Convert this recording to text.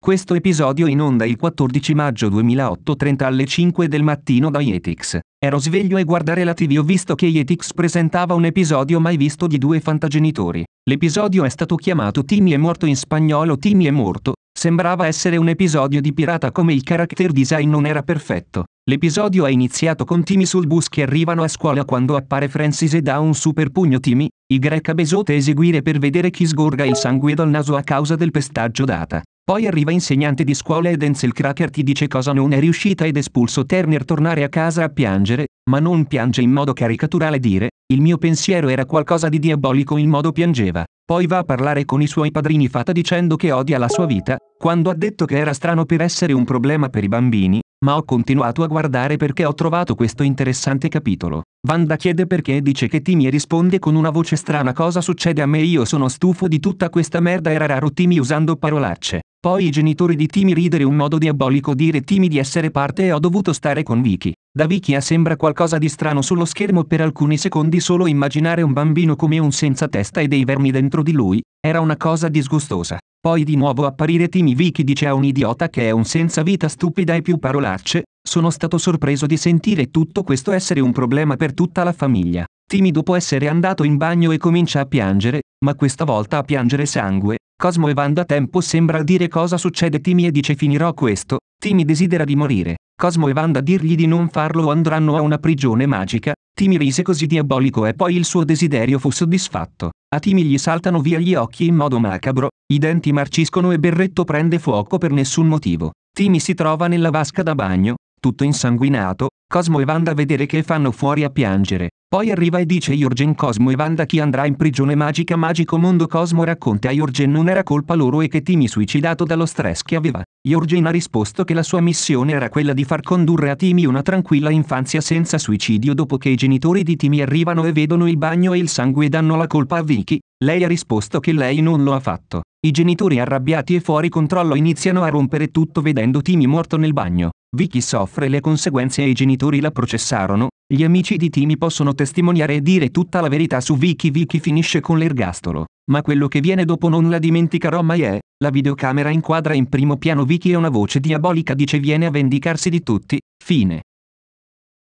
Questo episodio in onda il 14 maggio 2008 30 alle 5 del mattino da Yetix. Ero sveglio e guardare la TV ho visto che Yetix presentava un episodio mai visto di due fantagenitori. L'episodio è stato chiamato Timmy è morto in spagnolo Timmy è morto, sembrava essere un episodio di pirata come il character design non era perfetto. L'episodio è iniziato con Timmy sul bus che arrivano a scuola quando appare Francis e dà un super pugno Timmy, Y a Besote eseguire per vedere chi sgorga il sangue dal naso a causa del pestaggio data. Poi arriva insegnante di scuola ed Enzel Cracker ti dice cosa non è riuscita ed espulso Turner tornare a casa a piangere, ma non piange in modo caricaturale dire, il mio pensiero era qualcosa di diabolico in modo piangeva. Poi va a parlare con i suoi padrini fata dicendo che odia la sua vita, quando ha detto che era strano per essere un problema per i bambini, ma ho continuato a guardare perché ho trovato questo interessante capitolo. Wanda chiede perché e dice che Timmy risponde con una voce strana cosa succede a me io sono stufo di tutta questa merda era raro Timmy usando parolacce. Poi i genitori di Timmy ridere un modo diabolico dire Timmy di essere parte e ho dovuto stare con Vicky. Da Vicky a sembra qualcosa di strano sullo schermo per alcuni secondi solo immaginare un bambino come un senza testa e dei vermi dentro di lui, era una cosa disgustosa. Poi di nuovo apparire Timmy Vicky dice a un idiota che è un senza vita stupida e più parolacce, sono stato sorpreso di sentire tutto questo essere un problema per tutta la famiglia. Timmy dopo essere andato in bagno e comincia a piangere, ma questa volta a piangere sangue. Cosmo e Vanda a tempo sembra dire cosa succede Timmy e dice finirò questo, Timmy desidera di morire. Cosmo e Wanda dirgli di non farlo o andranno a una prigione magica. Timmy rise così diabolico e poi il suo desiderio fu soddisfatto. A Timmy gli saltano via gli occhi in modo macabro, i denti marciscono e Berretto prende fuoco per nessun motivo. Timmy si trova nella vasca da bagno, tutto insanguinato, Cosmo e Wanda vedere che fanno fuori a piangere. Poi arriva e dice Jorgen Cosmo e Vanda chi andrà in prigione magica magico mondo Cosmo racconta a Jorgen non era colpa loro e che Timmy suicidato dallo stress che aveva. Jorgen ha risposto che la sua missione era quella di far condurre a Timmy una tranquilla infanzia senza suicidio dopo che i genitori di Timmy arrivano e vedono il bagno e il sangue e danno la colpa a Vicky, lei ha risposto che lei non lo ha fatto. I genitori arrabbiati e fuori controllo iniziano a rompere tutto vedendo Timmy morto nel bagno. Vicky soffre le conseguenze e i genitori la processarono. Gli amici di Timmy possono testimoniare e dire tutta la verità su Vicky. Vicky finisce con l'ergastolo. Ma quello che viene dopo non la dimenticherò mai è, la videocamera inquadra in primo piano Vicky e una voce diabolica dice viene a vendicarsi di tutti, fine.